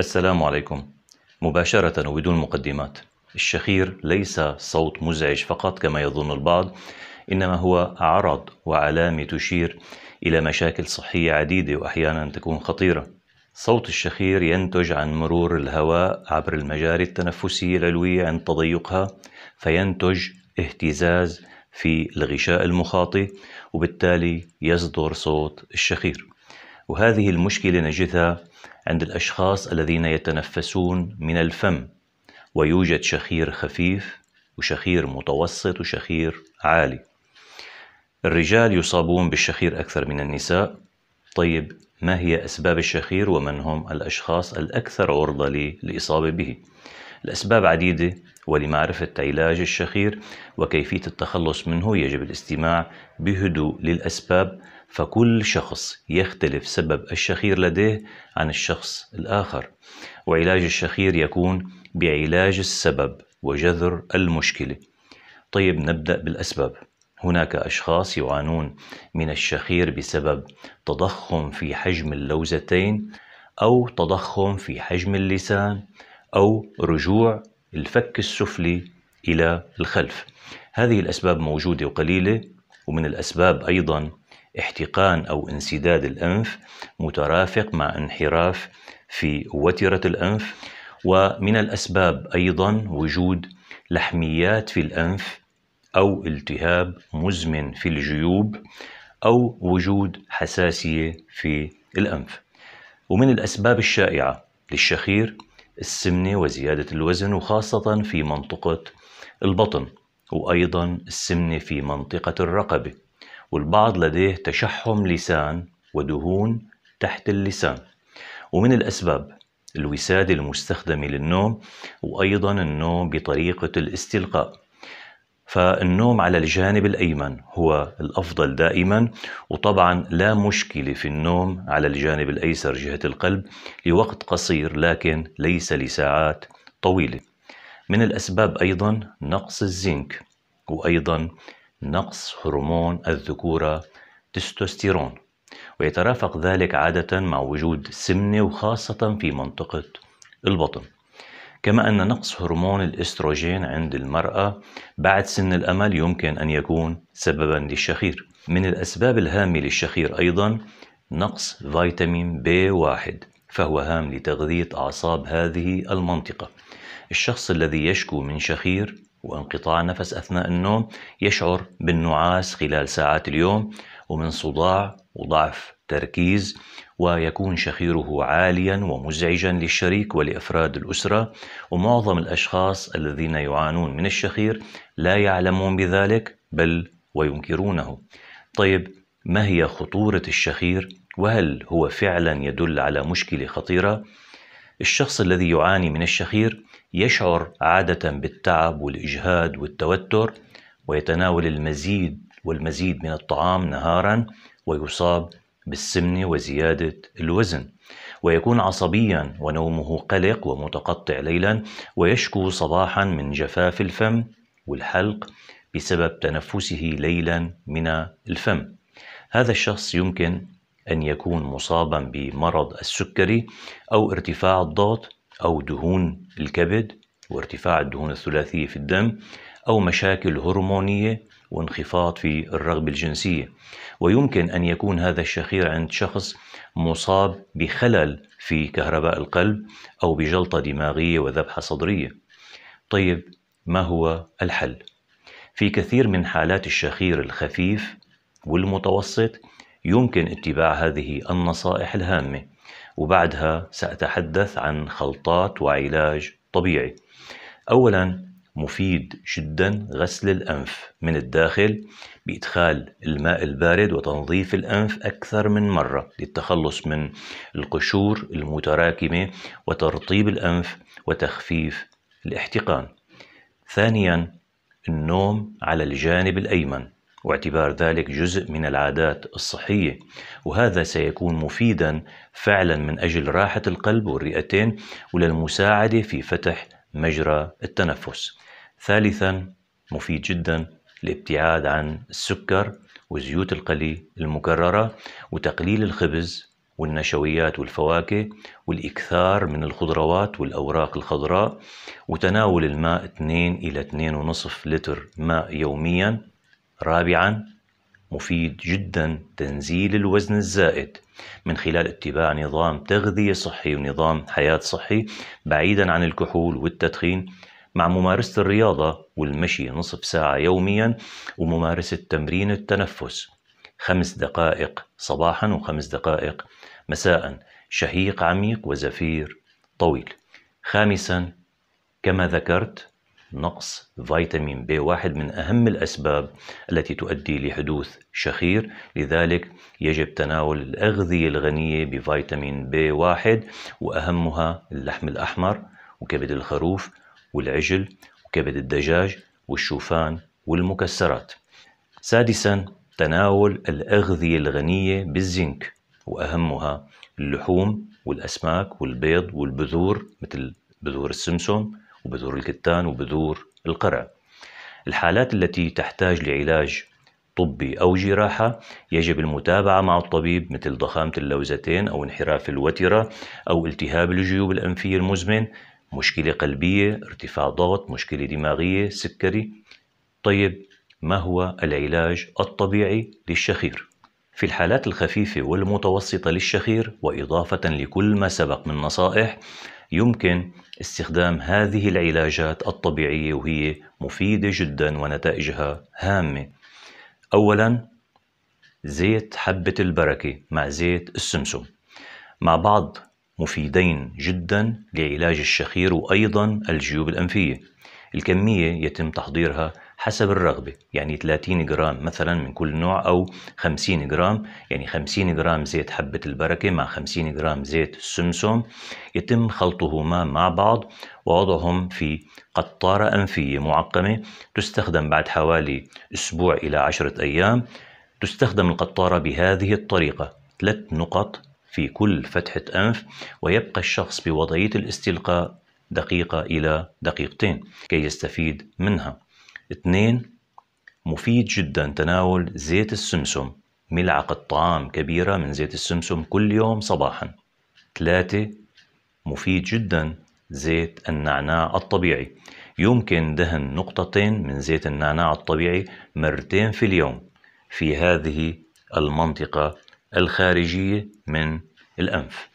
السلام عليكم مباشرة وبدون مقدمات الشخير ليس صوت مزعج فقط كما يظن البعض إنما هو عرض وعلامة تشير إلى مشاكل صحية عديدة وأحيانا تكون خطيرة صوت الشخير ينتج عن مرور الهواء عبر المجاري التنفسية العلوية عند تضيقها فينتج اهتزاز في الغشاء المخاطي وبالتالي يصدر صوت الشخير وهذه المشكلة نجدها عند الأشخاص الذين يتنفسون من الفم ويوجد شخير خفيف وشخير متوسط وشخير عالي الرجال يصابون بالشخير أكثر من النساء طيب ما هي أسباب الشخير ومن هم الأشخاص الأكثر عرضة للإصابة به الأسباب عديدة ولمعرفة علاج الشخير وكيفية التخلص منه يجب الاستماع بهدوء للأسباب فكل شخص يختلف سبب الشخير لديه عن الشخص الآخر وعلاج الشخير يكون بعلاج السبب وجذر المشكلة طيب نبدأ بالأسباب هناك أشخاص يعانون من الشخير بسبب تضخم في حجم اللوزتين أو تضخم في حجم اللسان أو رجوع الفك السفلي إلى الخلف هذه الأسباب موجودة وقليلة ومن الأسباب أيضا احتقان أو انسداد الأنف مترافق مع انحراف في وترة الأنف ومن الأسباب أيضا وجود لحميات في الأنف أو التهاب مزمن في الجيوب أو وجود حساسية في الأنف ومن الأسباب الشائعة للشخير السمنة وزيادة الوزن وخاصة في منطقة البطن وأيضا السمنة في منطقة الرقبة والبعض لديه تشحم لسان ودهون تحت اللسان ومن الأسباب الوسادة المستخدمة للنوم وأيضا النوم بطريقة الاستلقاء فالنوم على الجانب الأيمن هو الأفضل دائما وطبعا لا مشكلة في النوم على الجانب الأيسر جهة القلب لوقت قصير لكن ليس لساعات طويلة من الأسباب أيضا نقص الزنك وأيضا نقص هرمون الذكورة تستوستيرون ويترافق ذلك عادة مع وجود سمنة وخاصة في منطقة البطن كما أن نقص هرمون الإستروجين عند المرأة بعد سن الأمل يمكن أن يكون سببا للشخير من الأسباب الهامة للشخير أيضا نقص فيتامين بي واحد فهو هام لتغذية أعصاب هذه المنطقة الشخص الذي يشكو من شخير وانقطاع نفس أثناء النوم يشعر بالنعاس خلال ساعات اليوم ومن صداع وضعف تركيز ويكون شخيره عاليا ومزعجا للشريك ولافراد الاسره ومعظم الاشخاص الذين يعانون من الشخير لا يعلمون بذلك بل وينكرونه. طيب ما هي خطوره الشخير وهل هو فعلا يدل على مشكله خطيره؟ الشخص الذي يعاني من الشخير يشعر عادة بالتعب والإجهاد والتوتر ويتناول المزيد والمزيد من الطعام نهارا ويصاب بالسمنة وزيادة الوزن ويكون عصبيا ونومه قلق ومتقطع ليلا ويشكو صباحا من جفاف الفم والحلق بسبب تنفسه ليلا من الفم هذا الشخص يمكن أن يكون مصابا بمرض السكري أو ارتفاع الضغط أو دهون الكبد وارتفاع الدهون الثلاثية في الدم أو مشاكل هرمونية وانخفاض في الرغبة الجنسية ويمكن أن يكون هذا الشخير عند شخص مصاب بخلل في كهرباء القلب أو بجلطة دماغية وذبحة صدرية طيب ما هو الحل؟ في كثير من حالات الشخير الخفيف والمتوسط يمكن اتباع هذه النصائح الهامة وبعدها سأتحدث عن خلطات وعلاج طبيعي أولا مفيد جدا غسل الأنف من الداخل بإدخال الماء البارد وتنظيف الأنف أكثر من مرة للتخلص من القشور المتراكمة وترطيب الأنف وتخفيف الاحتقان ثانيا النوم على الجانب الأيمن واعتبار ذلك جزء من العادات الصحية وهذا سيكون مفيدا فعلا من أجل راحة القلب والرئتين وللمساعدة في فتح مجرى التنفس ثالثا مفيد جدا الابتعاد عن السكر وزيوت القلي المكررة وتقليل الخبز والنشويات والفواكه والإكثار من الخضروات والأوراق الخضراء وتناول الماء 2 إلى 2.5 لتر ماء يومياً رابعا مفيد جدا تنزيل الوزن الزائد من خلال اتباع نظام تغذية صحي ونظام حياة صحي بعيدا عن الكحول والتدخين مع ممارسة الرياضة والمشي نصف ساعة يوميا وممارسة تمرين التنفس خمس دقائق صباحا وخمس دقائق مساء شهيق عميق وزفير طويل خامسا كما ذكرت نقص فيتامين بي واحد من أهم الأسباب التي تؤدي لحدوث شخير لذلك يجب تناول الأغذية الغنية بفيتامين بي واحد وأهمها اللحم الأحمر وكبد الخروف والعجل وكبد الدجاج والشوفان والمكسرات سادسا تناول الأغذية الغنية بالزنك وأهمها اللحوم والأسماك والبيض والبذور مثل بذور السمسم وبذور الكتان وبذور القرع الحالات التي تحتاج لعلاج طبي أو جراحة يجب المتابعة مع الطبيب مثل ضخامة اللوزتين أو انحراف الوترة أو التهاب الجيوب الأنفية المزمن مشكلة قلبية ارتفاع ضغط مشكلة دماغية سكري طيب ما هو العلاج الطبيعي للشخير؟ في الحالات الخفيفة والمتوسطة للشخير وإضافة لكل ما سبق من نصائح يمكن استخدام هذه العلاجات الطبيعية وهي مفيدة جدا ونتائجها هامة أولا زيت حبة البركة مع زيت السمسم مع بعض مفيدين جدا لعلاج الشخير وأيضا الجيوب الأنفية الكمية يتم تحضيرها حسب الرغبة يعني 30 جرام مثلا من كل نوع أو 50 جرام يعني 50 جرام زيت حبة البركة مع 50 جرام زيت السمسم يتم خلطهما مع بعض ووضعهم في قطارة أنفية معقمة تستخدم بعد حوالي أسبوع إلى عشرة أيام تستخدم القطارة بهذه الطريقة ثلاث نقط في كل فتحة أنف ويبقى الشخص بوضعية الاستلقاء دقيقة إلى دقيقتين كي يستفيد منها اثنين مفيد جدا تناول زيت السمسم ملعقة طعام كبيرة من زيت السمسم كل يوم صباحا ثلاثة مفيد جدا زيت النعناع الطبيعي يمكن دهن نقطتين من زيت النعناع الطبيعي مرتين في اليوم في هذه المنطقة الخارجية من الأنف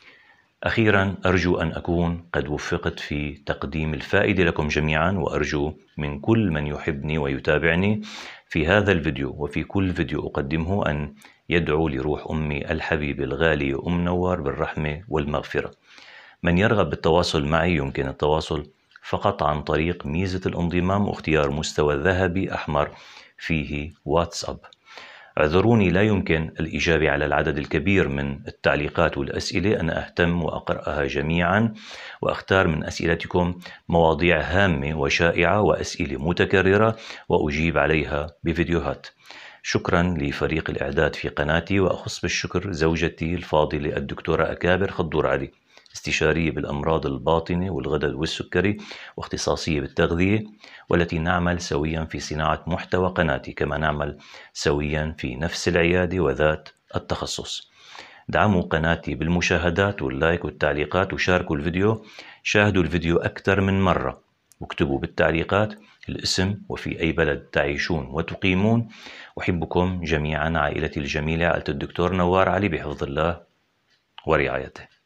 أخيرا أرجو أن أكون قد وفقت في تقديم الفائدة لكم جميعا وأرجو من كل من يحبني ويتابعني في هذا الفيديو وفي كل فيديو أقدمه أن يدعو لروح أمي الحبيبة الغالية أم نوار بالرحمة والمغفرة من يرغب بالتواصل معي يمكن التواصل فقط عن طريق ميزة الانضمام واختيار مستوى ذهبي أحمر فيه واتساب اعذروني لا يمكن الإجابة على العدد الكبير من التعليقات والأسئلة أنا أهتم وأقرأها جميعا وأختار من أسئلتكم مواضيع هامة وشائعة وأسئلة متكررة وأجيب عليها بفيديوهات شكرا لفريق الإعداد في قناتي وأخص بالشكر زوجتي الفاضلة الدكتورة أكابر خضور علي استشارية بالأمراض الباطنة والغدد والسكري واختصاصية بالتغذية والتي نعمل سويا في صناعة محتوى قناتي كما نعمل سويا في نفس العيادة وذات التخصص دعموا قناتي بالمشاهدات واللايك والتعليقات وشاركوا الفيديو شاهدوا الفيديو أكثر من مرة واكتبوا بالتعليقات الاسم وفي أي بلد تعيشون وتقيمون أحبكم جميعا عائلتي الجميلة عائلة الدكتور نوار علي بحفظ الله ورعايته